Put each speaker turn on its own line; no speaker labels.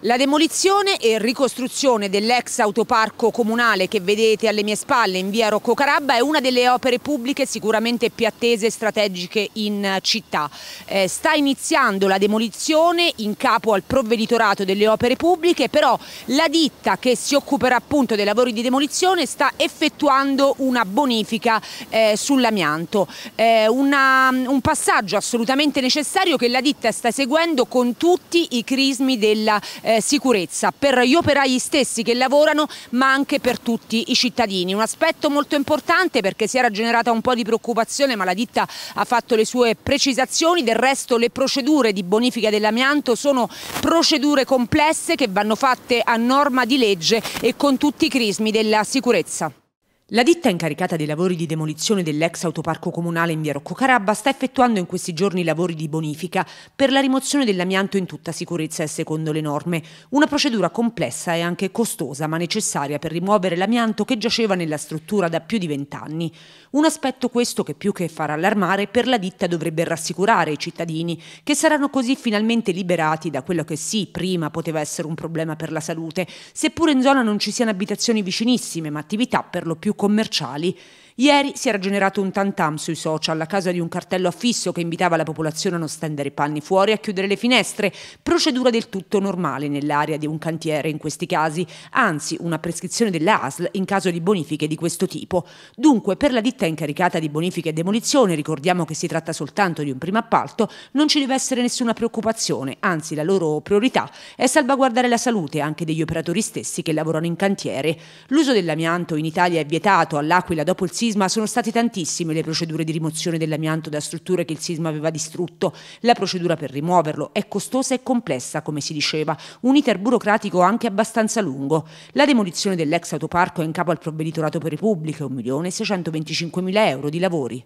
La demolizione e ricostruzione dell'ex autoparco comunale che vedete alle mie spalle in via Rocco Carabba è una delle opere pubbliche sicuramente più attese e strategiche in città. Eh, sta iniziando la demolizione in capo al provveditorato delle opere pubbliche, però la ditta che si occuperà appunto dei lavori di demolizione sta effettuando una bonifica eh, sull'amianto. Eh, un passaggio assolutamente necessario che la ditta sta seguendo con tutti i crismi della eh, sicurezza per gli operai stessi che lavorano ma anche per tutti i cittadini. Un aspetto molto importante perché si era generata un po' di preoccupazione ma la ditta ha fatto le sue precisazioni, del resto le procedure di bonifica dell'amianto sono procedure complesse che vanno fatte a norma di legge e con tutti i crismi della sicurezza. La ditta incaricata dei lavori di demolizione dell'ex autoparco comunale in via Rocco Carabba sta effettuando in questi giorni lavori di bonifica per la rimozione dell'amianto in tutta sicurezza e secondo le norme. Una procedura complessa e anche costosa, ma necessaria per rimuovere l'amianto che giaceva nella struttura da più di vent'anni. Un aspetto questo che più che far allarmare per la ditta dovrebbe rassicurare i cittadini, che saranno così finalmente liberati da quello che sì, prima poteva essere un problema per la salute, seppure in zona non ci siano abitazioni vicinissime, ma attività per lo più commerciali Ieri si era generato un tantam sui social a causa di un cartello affisso che invitava la popolazione a non stendere i panni fuori e a chiudere le finestre, procedura del tutto normale nell'area di un cantiere in questi casi, anzi una prescrizione della ASL in caso di bonifiche di questo tipo. Dunque per la ditta incaricata di bonifica e demolizione, ricordiamo che si tratta soltanto di un primo appalto, non ci deve essere nessuna preoccupazione, anzi la loro priorità è salvaguardare la salute anche degli operatori stessi che lavorano in cantiere. L'uso dell'amianto in Italia è vietato all'Aquila dopo il sito sisma sono state tantissime le procedure di rimozione dell'amianto da strutture che il sisma aveva distrutto, la procedura per rimuoverlo è costosa e complessa, come si diceva, un iter burocratico anche abbastanza lungo. La demolizione dell'ex autoparco è in capo al provveditorato per le pubbliche, 1.625.000 euro di lavori.